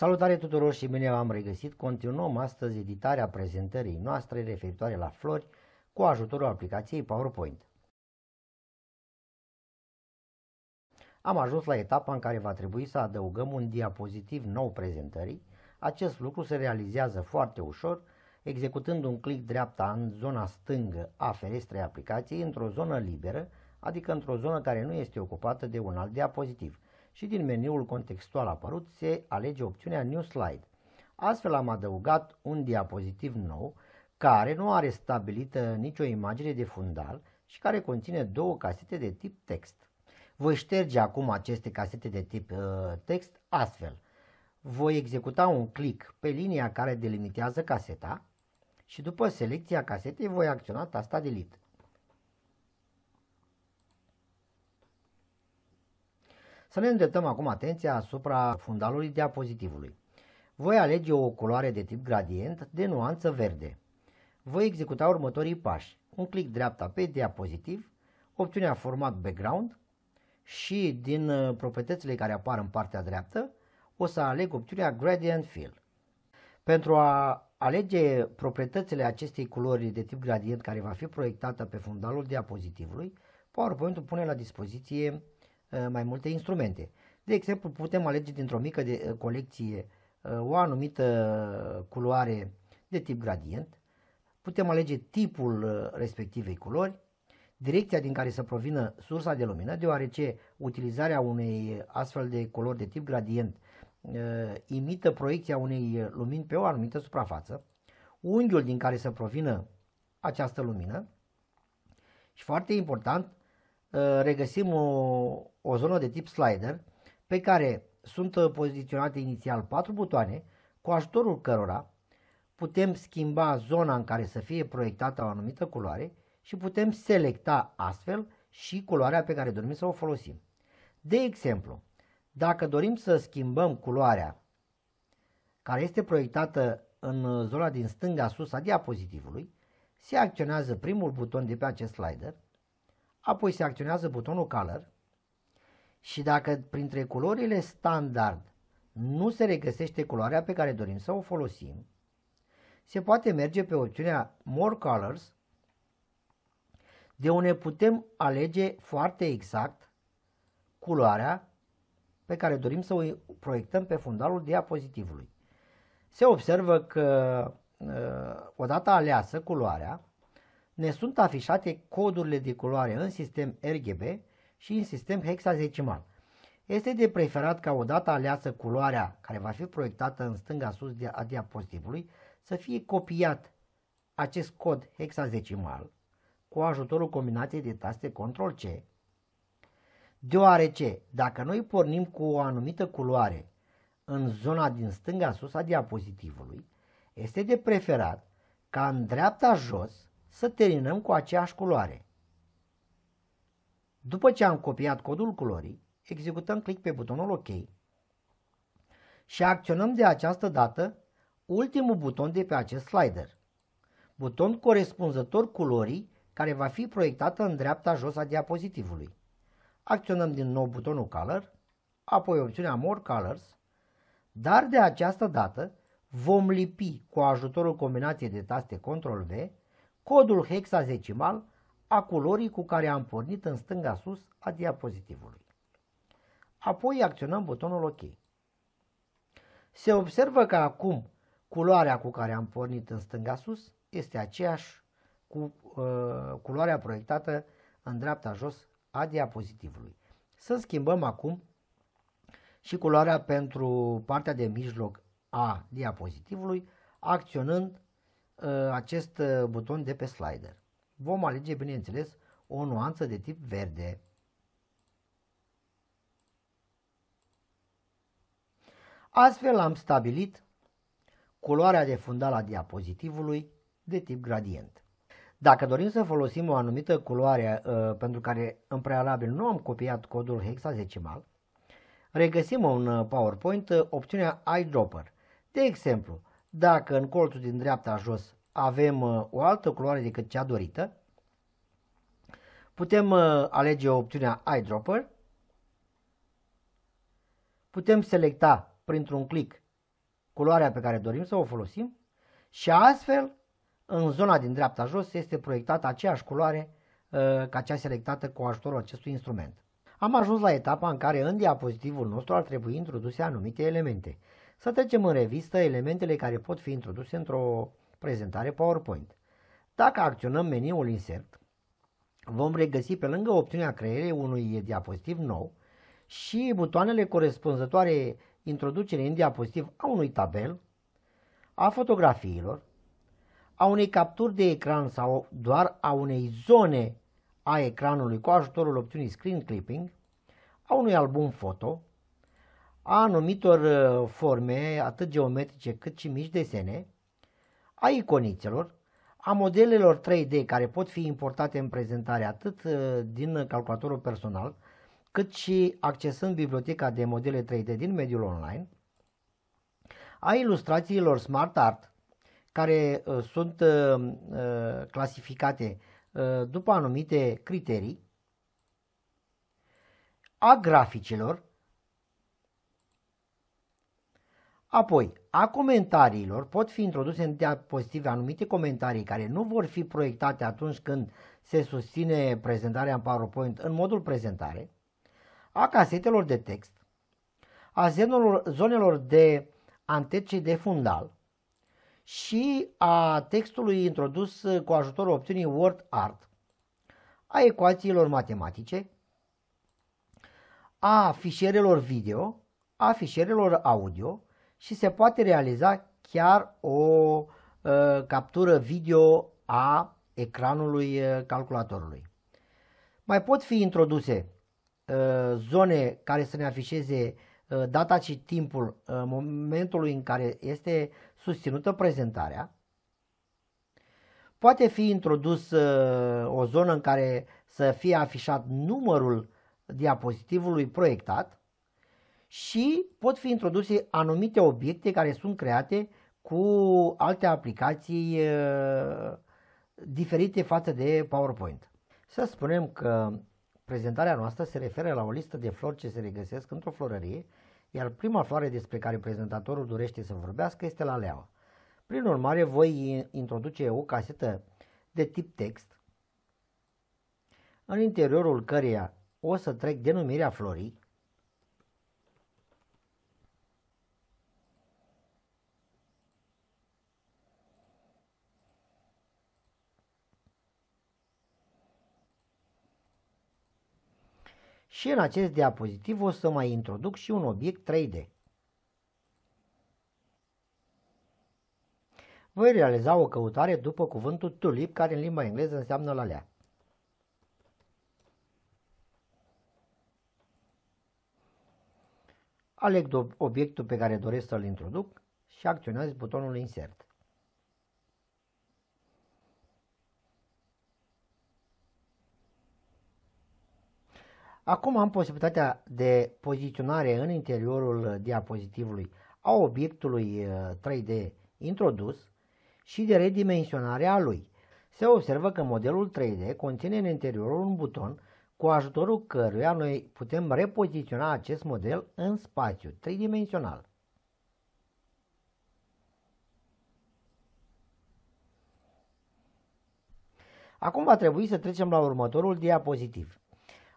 Salutare tuturor și bine v-am regăsit! Continuăm astăzi editarea prezentării noastre referitoare la flori cu ajutorul aplicației PowerPoint. Am ajuns la etapa în care va trebui să adăugăm un diapozitiv nou prezentării. Acest lucru se realizează foarte ușor, executând un click dreapta în zona stângă a ferestrei aplicației într-o zonă liberă, adică într-o zonă care nu este ocupată de un alt diapozitiv – și din meniul contextual apărut se alege opțiunea New Slide. Astfel am adăugat un diapozitiv nou care nu are stabilită nicio imagine de fundal și care conține două casete de tip text. Voi șterge acum aceste casete de tip uh, text astfel. Voi executa un click pe linia care delimitează caseta și după selecția casetei voi acționa tasta Delete. Să ne îndreptăm acum atenția asupra fundalului diapozitivului. Voi alege o culoare de tip gradient de nuanță verde. Voi executa următorii pași. Un clic dreapta pe diapozitiv, opțiunea format background și din uh, proprietățile care apar în partea dreaptă o să aleg opțiunea gradient fill. Pentru a alege proprietățile acestei culori de tip gradient care va fi proiectată pe fundalul diapozitivului, PowerPoint-ul pune la dispoziție Uh, mai multe instrumente. De exemplu, putem alege dintr-o mică de uh, colecție uh, o anumită culoare de tip gradient, putem alege tipul respectivei culori, direcția din care să provină sursa de lumină, deoarece utilizarea unei astfel de culori de tip gradient imită proiecția unei lumini pe o anumită suprafață, unghiul din care să provină această lumină și foarte important, Uh, regăsim o, o zonă de tip slider pe care sunt uh, poziționate inițial patru butoane cu ajutorul cărora putem schimba zona în care să fie proiectată o anumită culoare și putem selecta astfel și culoarea pe care dorim să o folosim. De exemplu, dacă dorim să schimbăm culoarea care este proiectată în uh, zona din stânga sus a diapozitivului, se acționează primul buton de pe acest slider – Apoi se acționează butonul Color și dacă printre culorile standard nu se regăsește culoarea pe care dorim să o folosim, se poate merge pe opțiunea More Colors, de unde putem alege foarte exact culoarea pe care dorim să o proiectăm pe fundalul diapozitivului. Se observă că uh, odată aleasă culoarea, ne sunt afișate codurile de culoare în sistem RGB și în sistem hexadecimal. Este de preferat ca odată aleasă culoarea care va fi proiectată în stânga sus a diapozitivului să fie copiat acest cod hexadecimal cu ajutorul combinației de taste Ctrl-C. Deoarece, dacă noi pornim cu o anumită culoare în zona din stânga sus a diapozitivului, este de preferat ca în dreapta jos să terminăm cu aceeași culoare. După ce am copiat codul culorii, executăm click pe butonul OK și acționăm de această dată ultimul buton de pe acest slider, buton corespunzător culorii care va fi proiectată în dreapta jos a diapozitivului. Acționăm din nou butonul Color, apoi opțiunea More Colors, dar de această dată vom lipi cu ajutorul combinației de taste Ctrl-V codul hexadecimal a culorii cu care am pornit în stânga sus a diapozitivului. Apoi acționăm butonul OK. Se observă că acum culoarea cu care am pornit în stânga sus este aceeași cu uh, culoarea proiectată în dreapta jos a diapozitivului. Să schimbăm acum și culoarea pentru partea de mijloc a diapozitivului, acționând Uh, acest uh, buton de pe slider. Vom alege, bineînțeles, o nuanță de tip verde. Astfel am stabilit culoarea de fundal a diapozitivului de tip gradient. Dacă dorim să folosim o anumită culoare uh, pentru care în prealabil nu am copiat codul hexadecimal, regăsim în uh, PowerPoint opțiunea Eyedropper. De exemplu, dacă în colțul din dreapta jos avem uh, o altă culoare decât cea dorită, putem uh, alege opțiunea Eyedropper, putem selecta printr-un click culoarea pe care dorim să o folosim și astfel în zona din dreapta jos este proiectată aceeași culoare uh, ca cea selectată cu ajutorul acestui instrument. Am ajuns la etapa în care în diapozitivul nostru ar trebui introduse anumite elemente. Să trecem în revistă elementele care pot fi introduse într-o prezentare PowerPoint. Dacă acționăm meniul Insert, vom regăsi pe lângă opțiunea creierei unui diapozitiv nou și butoanele corespunzătoare introducere în diapozitiv a unui tabel, a fotografiilor, a unei capturi de ecran sau doar a unei zone a ecranului cu ajutorul opțiunii Screen Clipping, a unui album foto, a anumitor uh, forme, atât geometrice cât și mici desene, a iconițelor, a modelelor 3D care pot fi importate în prezentare atât uh, din calculatorul personal, cât și accesând biblioteca de modele 3D din mediul online, a ilustrațiilor Smart Art, care uh, sunt clasificate după anumite criterii, a graficilor, Apoi, a comentariilor pot fi introduse în diapozitive anumite comentarii care nu vor fi proiectate atunci când se susține prezentarea în PowerPoint în modul prezentare, a casetelor de text, a zonelor de antece de fundal și a textului introdus cu ajutorul opțiunii Word Art, a ecuațiilor matematice, a fișierelor video, a fișierelor audio, și se poate realiza chiar o uh, captură video a ecranului ă, calculatorului. Mai pot fi introduse uh, zone care să ne afișeze uh, data și timpul uh, momentului în care este susținută prezentarea. Poate fi introdus o zonă în care să fie afișat numărul diapozitivului proiectat și pot fi introduse anumite obiecte care sunt create cu alte aplicații uh, diferite față de PowerPoint. Să spunem că prezentarea noastră se referă la o listă de flori ce se regăsesc într-o florărie, iar prima floare despre care prezentatorul dorește să vorbească este la leau. Prin urmare, voi introduce o casetă de tip text, în interiorul căreia o să trec denumirea florii, Și în acest diapozitiv o să mai introduc și un obiect 3D. Voi realiza o căutare după cuvântul tulip, care în limba engleză înseamnă lalea. Aleg obiectul pe care doresc să-l introduc și acționez butonul Insert. Acum am posibilitatea de poziționare în interiorul diapozitivului a obiectului 3D uh, introdus și de redimensionarea lui. Se observă că modelul 3D conține în interiorul un buton cu ajutorul căruia noi putem repoziționa acest model în spațiu tridimensional. Acum va trebui să trecem la următorul diapozitiv.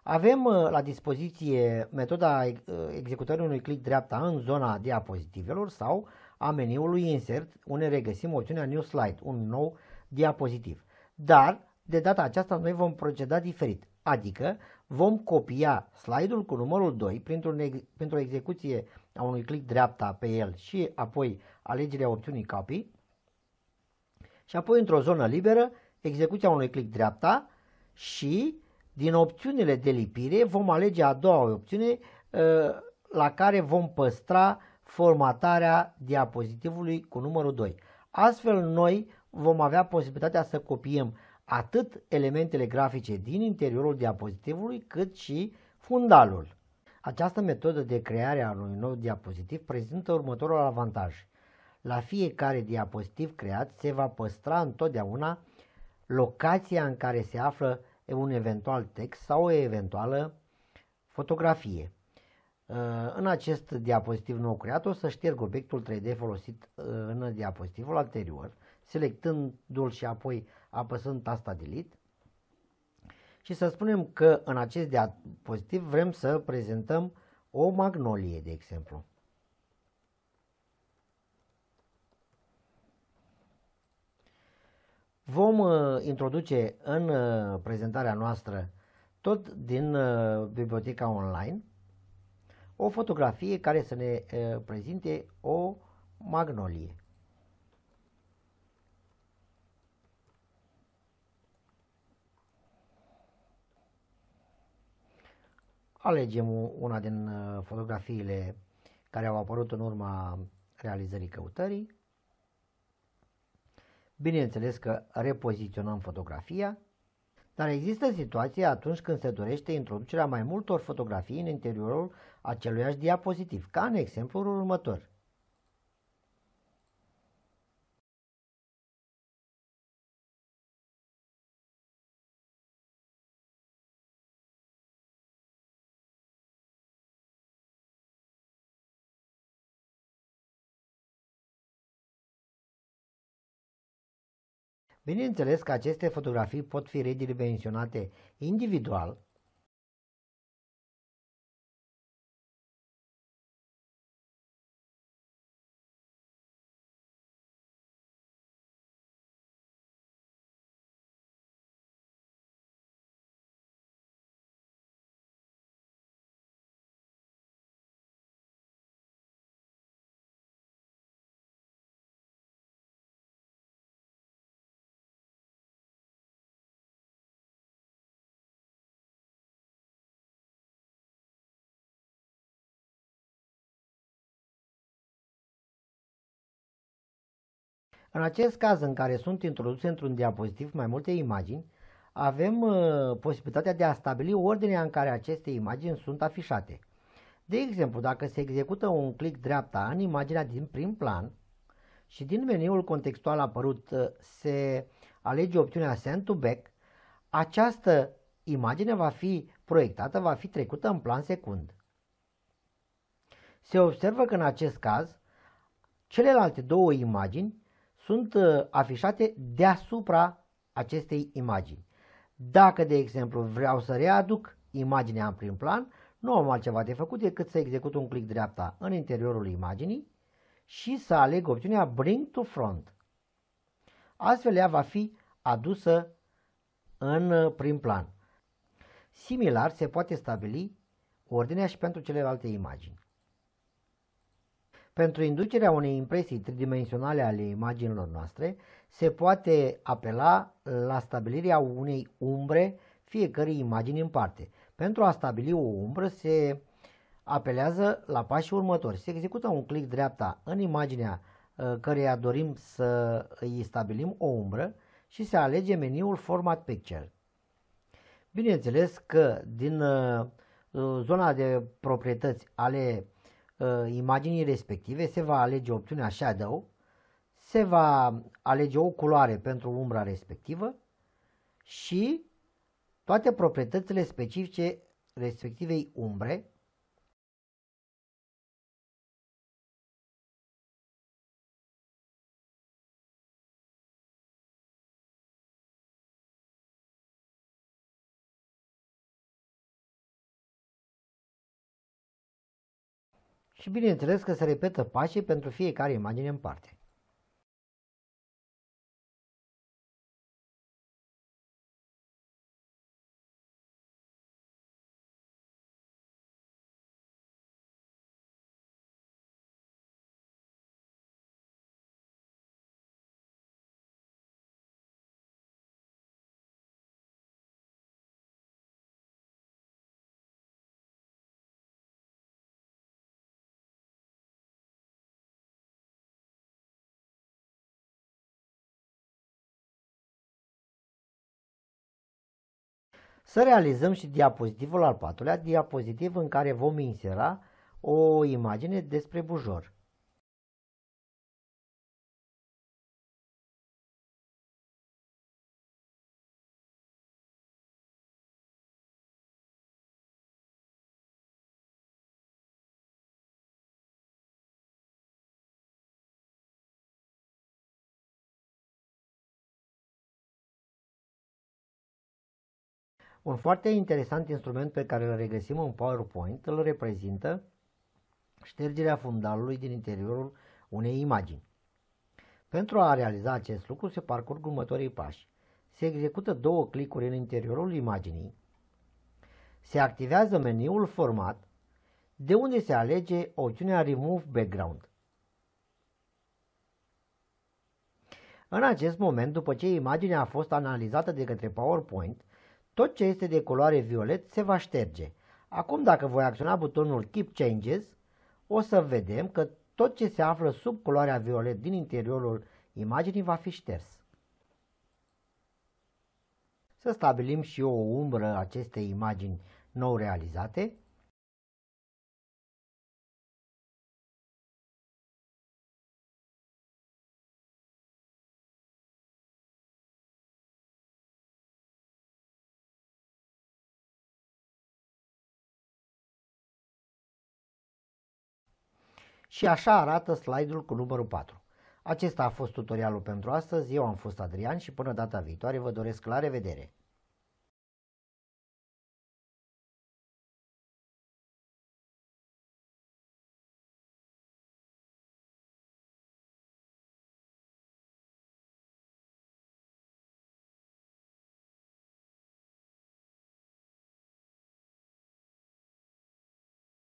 Avem uh, la dispoziție metoda uh, executării unui click dreapta în zona diapozitivelor sau a meniului Insert, unde regăsim opțiunea New Slide, un nou diapozitiv. Dar, de data aceasta, noi vom proceda diferit, adică vom copia slide-ul cu numărul 2 printr-o printr execuție a unui click dreapta pe el și apoi alegerea opțiunii Copy și apoi într-o zonă liberă execuția unui click dreapta și din opțiunile de lipire vom alege a doua opțiune ă, la care vom păstra formatarea diapozitivului cu numărul 2. Astfel noi vom avea posibilitatea să copiem atât elementele grafice din interiorul diapozitivului cât și fundalul. Această metodă de creare a unui nou diapozitiv prezintă următorul avantaj. La fiecare diapozitiv creat se va păstra întotdeauna locația în care se află un eventual text sau o eventuală fotografie. Uh, în acest diapozitiv nou creat o să șterg obiectul 3D folosit uh, în diapozitivul anterior, selectându-l și apoi apăsând tasta Delete și să spunem că în acest diapozitiv vrem să prezentăm o magnolie, de exemplu. Vom uh, introduce în uh, prezentarea noastră, tot din uh, biblioteca online, o fotografie care să ne uh, prezinte o magnolie. Alegem una din uh, fotografiile care au apărut în urma realizării căutării. Bineînțeles că repoziționăm fotografia, dar există situații atunci când se dorește introducerea mai multor fotografii în interiorul aceluiași diapozitiv, ca în exemplul următor. Bineînțeles că aceste fotografii pot fi redimensionate individual În acest caz în care sunt introduse într-un diapozitiv mai multe imagini, avem uh, posibilitatea de a stabili ordinea în care aceste imagini sunt afișate. De exemplu, dacă se execută un click dreapta în imaginea din prim plan și din meniul contextual apărut uh, se alege opțiunea Send to Back, această imagine va fi proiectată, va fi trecută în plan secund. Se observă că în acest caz celelalte două imagini sunt uh, afișate deasupra acestei imagini. Dacă, de exemplu, vreau să readuc imaginea în prim plan, nu am altceva de făcut decât să execut un click dreapta în interiorul imaginii și să aleg opțiunea Bring to Front. Astfel ea va fi adusă în uh, prim plan. Similar se poate stabili ordinea și pentru celelalte imagini. Pentru inducerea unei impresii tridimensionale ale imaginilor noastre, se poate apela la stabilirea unei umbre fiecărei imagini în parte. Pentru a stabili o umbră se apelează la pașii următori. Se execută un click dreapta în imaginea ă, căreia dorim să îi stabilim o umbră și se alege meniul Format Picture. Bineînțeles că din ă, zona de proprietăți ale uh, imaginii respective, se va alege opțiunea Shadow, se va alege o culoare pentru umbra respectivă și toate proprietățile specifice respectivei umbre, și bineînțeles că se repetă pașii pentru fiecare imagine în parte. Să realizăm și diapozitivul al patrulea, diapozitiv în care vom insera o imagine despre bujor. Un foarte interesant instrument pe care îl regăsim în PowerPoint îl reprezintă ștergerea fundalului din interiorul unei imagini. Pentru a realiza acest lucru se parcurg următorii pași. Se execută două clicuri în interiorul imaginii, se activează meniul format, de unde se alege opțiunea Remove Background. În acest moment, după ce imaginea a fost analizată de către PowerPoint, tot ce este de culoare violet se va șterge. Acum dacă voi acționa butonul Keep Changes, o să vedem că tot ce se află sub culoarea violet din interiorul imaginii va fi șters. Să stabilim și o umbră acestei imagini nou realizate Și așa arată slide-ul cu numărul 4. Acesta a fost tutorialul pentru astăzi, eu am fost Adrian și până data viitoare vă doresc la revedere!